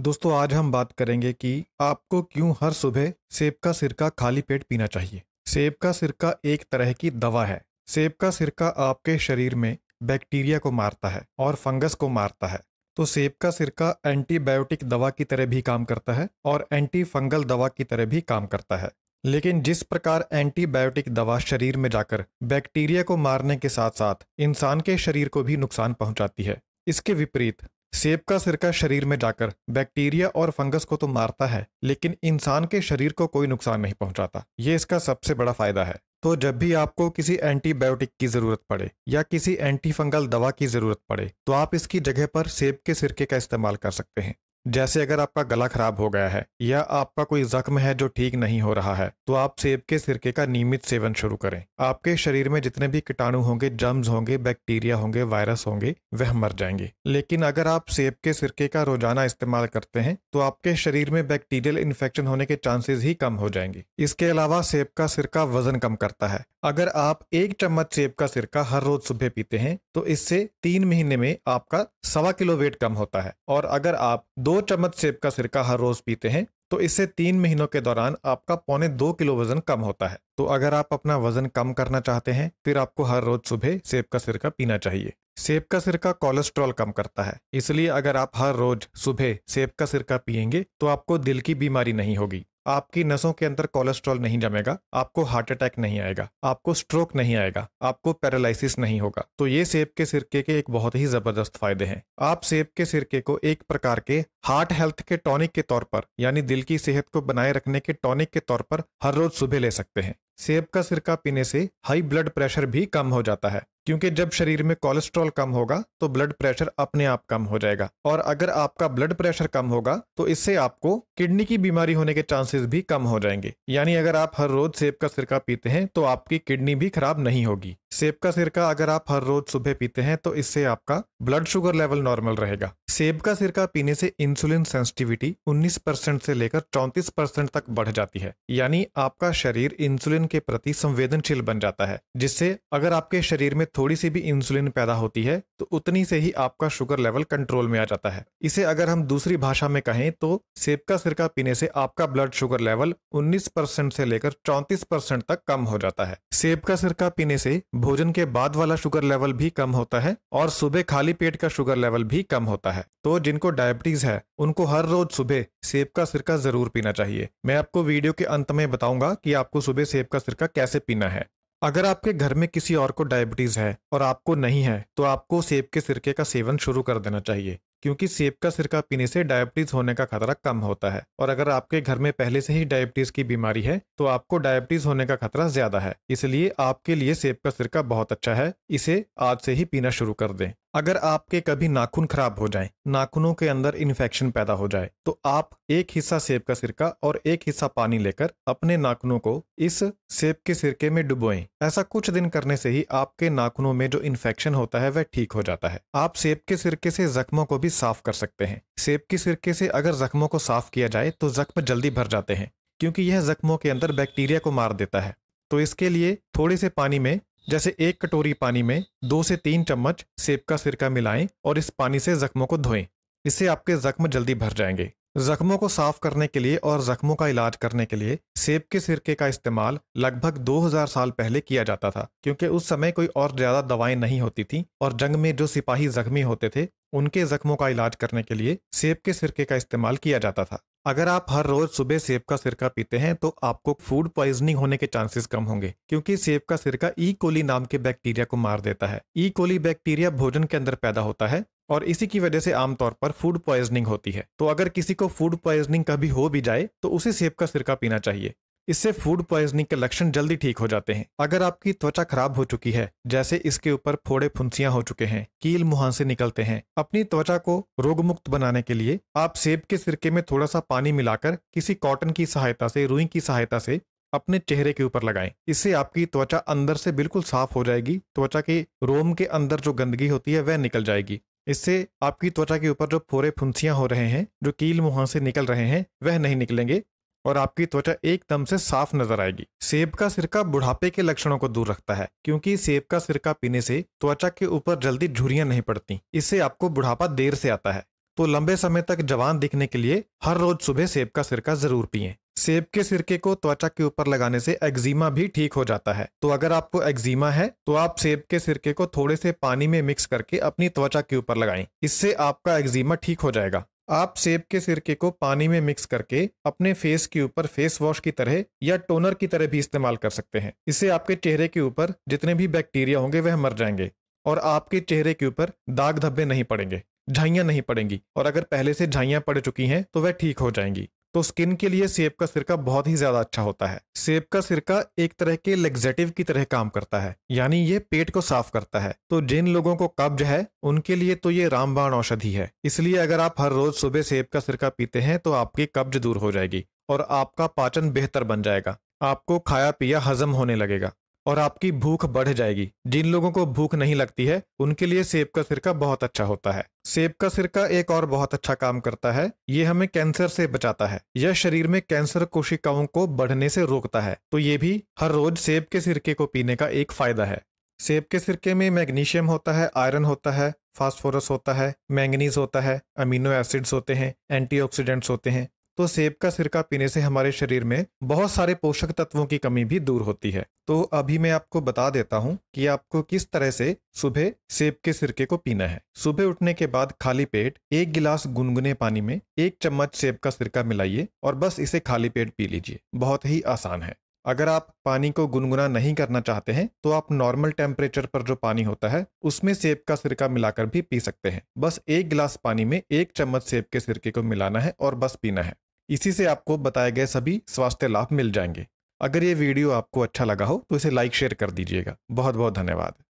दोस्तों आज हम बात करेंगे कि आपको क्यों हर सुबह सेब का सिरका खाली पेट पीना चाहिए सेब का सिरका एक तरह की दवा है सेब का सिरका आपके शरीर में बैक्टीरिया को मारता है और फंगस को मारता है तो सेब का सिरका एंटीबायोटिक दवा की तरह भी काम करता है और एंटी फंगल दवा की तरह भी काम करता है लेकिन जिस प्रकार एंटीबायोटिक दवा शरीर में जाकर बैक्टीरिया को मारने के साथ साथ इंसान के शरीर को भी नुकसान पहुंचाती है इसके विपरीत सेब का सिरका शरीर में जाकर बैक्टीरिया और फंगस को तो मारता है लेकिन इंसान के शरीर को कोई नुकसान नहीं पहुंचाता ये इसका सबसे बड़ा फायदा है तो जब भी आपको किसी एंटीबायोटिक की ज़रूरत पड़े या किसी एंटी फंगल दवा की ज़रूरत पड़े तो आप इसकी जगह पर सेब के सिरके का इस्तेमाल कर सकते हैं जैसे अगर आपका गला खराब हो गया है या आपका कोई जख्म है जो ठीक नहीं हो रहा है तो आप सेब के सिरके का नियमित सेवन शुरू करें आपके शरीर में जितने भी कीटाणु होंगे जम्स होंगे बैक्टीरिया होंगे वायरस होंगे वह मर जाएंगे लेकिन अगर आप सेब के सिरके का रोजाना इस्तेमाल करते हैं तो आपके शरीर में बैक्टीरियल इन्फेक्शन होने के चांसेज ही कम हो जाएंगे इसके अलावा सेब का सिरका वजन कम करता है अगर आप एक चम्मच सेब का सिरका हर रोज सुबह पीते हैं तो इससे तीन महीने में आपका सवा किलो वेट कम होता है और अगर आप दो चम्मच सेब का सिरका हर रोज पीते हैं तो इससे तीन महीनों के दौरान आपका पौने दो किलो वजन कम होता है तो अगर आप अपना वजन कम करना चाहते हैं फिर आपको हर रोज सुबह सेब का सिरका पीना चाहिए सेब का सिरका कोलेस्ट्रॉल कम करता है इसलिए अगर आप हर रोज सुबह सेब का सिरका पियेंगे तो आपको दिल की बीमारी नहीं होगी आपकी नसों के अंदर कोलेस्ट्रॉल नहीं जमेगा आपको हार्ट अटैक नहीं आएगा आपको स्ट्रोक नहीं आएगा आपको पैरालिसिस नहीं होगा तो ये सेब के सिरके के एक बहुत ही जबरदस्त फायदे हैं आप सेब के सिरके को एक प्रकार के हार्ट हेल्थ के टॉनिक के तौर पर यानी दिल की सेहत को बनाए रखने के टॉनिक के तौर पर हर रोज सुबह ले सकते हैं सेब का सिरका पीने से हाई ब्लड प्रेशर भी कम हो जाता है क्योंकि जब शरीर में कोलेस्ट्रॉल कम होगा तो ब्लड प्रेशर अपने आप कम हो जाएगा और अगर आपका ब्लड प्रेशर कम होगा तो इससे आपको किडनी की बीमारी होने के चांसेस भी कम हो जाएंगे यानी अगर आप हर रोज सेब का सिरका पीते हैं तो आपकी किडनी भी खराब नहीं होगी सेब का सिरका अगर आप हर रोज सुबह पीते हैं तो इससे आपका ब्लड शुगर लेवल नॉर्मल रहेगा सेब का सिरका पीने से इंसुलिन सेंसिटिविटी 19 परसेंट से लेकर 34 परसेंट तक बढ़ जाती है यानी आपका शरीर इंसुलिन के प्रति संवेदनशील बन जाता है जिससे अगर आपके शरीर में थोड़ी सी भी इंसुलिन पैदा होती है तो उतनी से ही आपका शुगर लेवल कंट्रोल में आ जाता है इसे अगर हम दूसरी भाषा में कहें तो सेब का सिरका पीने से आपका ब्लड शुगर लेवल उन्नीस परसेंट से लेकर चौंतीस परसेंट तक कम हो जाता है सेब का सिरका पीने से भोजन के बाद वाला शुगर लेवल भी कम होता है और सुबह खाली पेट का शुगर लेवल भी कम होता है है तो जिनको डायबिटीज है उनको हर रोज सुबह सेब का सिरका जरूर पीना चाहिए मैं आपको वीडियो के अंत में बताऊंगा कि आपको सुबह सेब का सिरका कैसे पीना है अगर आपके घर में किसी और को डायबिटीज है और आपको नहीं है तो आपको सेब के सिरके का सेवन शुरू कर देना चाहिए क्योंकि सेब का सिरका पीने से डायबिटीज होने का खतरा कम होता है और अगर आपके घर में पहले से ही डायबिटीज की बीमारी है तो आपको डायबिटीज होने का खतरा ज्यादा है इसलिए आपके लिए सेब का सिरका बहुत अच्छा है इसे आज से ही पीना शुरू कर दें अगर आपके कभी नाखून खराब हो जाए नाखूनों के अंदर इन्फेक्शन पैदा हो जाए तो आप एक हिस्सा सेब का सिरका और एक हिस्सा पानी लेकर अपने नाखूनों को इस सेब के सिरके में डुबोएं ऐसा कुछ दिन करने से ही आपके नाखूनों में जो इन्फेक्शन होता है वह ठीक हो जाता है आप सेब के सिरके से जख्मों को भी साफ कर सकते हैं सेब की सिरके से अगर जख्मों को साफ किया जाए तो जख्म जल्दी भर जाते हैं क्योंकि यह जख्मों के अंदर बैक्टीरिया को मार देता है तो इसके लिए थोड़े से पानी में जैसे एक कटोरी पानी में दो से तीन चम्मच सेब का सिरका मिलाएं और इस पानी से जख्मों को धोएं इससे आपके जख्म जल्दी भर जाएंगे जख्मों को साफ करने के लिए और जख्मों का इलाज करने के लिए सेब के सिरके का इस्तेमाल लगभग 2000 साल पहले किया जाता था क्योंकि उस समय कोई और ज्यादा दवाएं नहीं होती थीं और जंग में जो सिपाही जख्मी होते थे उनके जख्मों का इलाज करने के लिए सेब के सिरके का इस्तेमाल किया जाता था अगर आप हर रोज सुबह सेब का सिरका पीते हैं तो आपको फूड प्वाइजनिंग होने के चांसेस कम होंगे क्योंकि सेब का सिरका ई e. कोली नाम के बैक्टीरिया को मार देता है ई कोली बैक्टीरिया भोजन के अंदर पैदा होता है और इसी की वजह से आमतौर पर फूड पॉइजनिंग होती है तो अगर किसी को फूड पॉइजनिंग कभी हो भी जाए तो उसे सेब का सिरका पीना चाहिए इससे फूड पॉइजनिंग के लक्षण जल्दी ठीक हो जाते हैं अगर आपकी त्वचा खराब हो चुकी है जैसे इसके ऊपर फोड़े फुंसियां हो चुके हैं कील मुहांसे निकलते हैं अपनी त्वचा को रोगमुक्त बनाने के लिए आप सेब के सिरके में थोड़ा सा पानी मिलाकर किसी कॉटन की सहायता से रुई की सहायता से अपने चेहरे के ऊपर लगाएं इससे आपकी त्वचा अंदर से बिल्कुल साफ हो जाएगी त्वचा के रोम के अंदर जो गंदगी होती है वह निकल जाएगी इससे आपकी त्वचा के ऊपर जो फोरे फुंसियाँ हो रहे हैं जो कील मुहा से निकल रहे हैं वह नहीं निकलेंगे और आपकी त्वचा एकदम से साफ नजर आएगी सेब का सिरका बुढ़ापे के लक्षणों को दूर रखता है क्योंकि सेब का सिरका पीने से त्वचा के ऊपर जल्दी झुरियां नहीं पड़ती इससे आपको बुढ़ापा देर से आता है तो लंबे समय तक जवान दिखने के लिए हर रोज सुबह सेब का सिरका जरूर पिए सेब के सिरके को त्वचा के ऊपर लगाने से एक्जिमा भी ठीक हो जाता है तो अगर आपको एक्जिमा है तो आप सेब के सिरके को थोड़े से पानी में मिक्स करके अपनी त्वचा के ऊपर लगाएं इससे आपका एक्जिमा ठीक हो जाएगा आप सेब के सिरके को पानी में मिक्स करके अपने फेस के ऊपर फेस वॉश की तरह या टोनर की तरह भी इस्तेमाल कर सकते हैं इससे आपके चेहरे के ऊपर जितने भी बैक्टीरिया होंगे वह मर जाएंगे और आपके चेहरे के ऊपर दाग धब्बे नहीं पड़ेंगे झाइयाँ नहीं पड़ेंगी और अगर पहले से झाइयाँ पड़ चुकी हैं तो वह ठीक हो जाएंगी तो स्किन के लिए सेब का सिरका बहुत ही ज्यादा अच्छा होता है सेब का सिरका एक तरह के लेग्जेटिव की तरह काम करता है यानी ये पेट को साफ करता है तो जिन लोगों को कब्ज है उनके लिए तो ये रामबाण औषधि है इसलिए अगर आप हर रोज सुबह सेब का सिरका पीते हैं तो आपकी कब्ज दूर हो जाएगी और आपका पाचन बेहतर बन जाएगा आपको खाया पिया हजम होने लगेगा और आपकी भूख बढ़ जाएगी जिन लोगों को भूख नहीं लगती है उनके लिए सेब का सिरका बहुत अच्छा होता है सेब का सिरका एक और बहुत अच्छा काम करता है ये हमें कैंसर से बचाता है यह शरीर में कैंसर कोशिकाओं को बढ़ने से रोकता है तो ये भी हर रोज सेब के सिरके को पीने का एक फायदा है सेब के सिरके में मैग्नीशियम होता है आयरन होता है फास्फोरस होता है मैंगनीज होता है अमीनो एसिड्स होते हैं एंटीऑक्सीडेंट्स होते हैं तो सेब का सिरका पीने से हमारे शरीर में बहुत सारे पोषक तत्वों की कमी भी दूर होती है तो अभी मैं आपको बता देता हूँ कि आपको किस तरह से सुबह सेब के सिरके को पीना है सुबह उठने के बाद खाली पेट एक गिलास गुनगुने पानी में एक चम्मच सेब का सिरका मिलाइए और बस इसे खाली पेट पी लीजिए बहुत ही आसान है अगर आप पानी को गुनगुना नहीं करना चाहते हैं तो आप नॉर्मल टेम्परेचर पर जो पानी होता है उसमें सेब का सिरका मिलाकर भी पी सकते हैं बस एक गिलास पानी में एक चम्मच सेब के सिरके को मिलाना है और बस पीना है इसी से आपको बताए गए सभी स्वास्थ्य लाभ मिल जाएंगे अगर ये वीडियो आपको अच्छा लगा हो तो इसे लाइक शेयर कर दीजिएगा बहुत बहुत धन्यवाद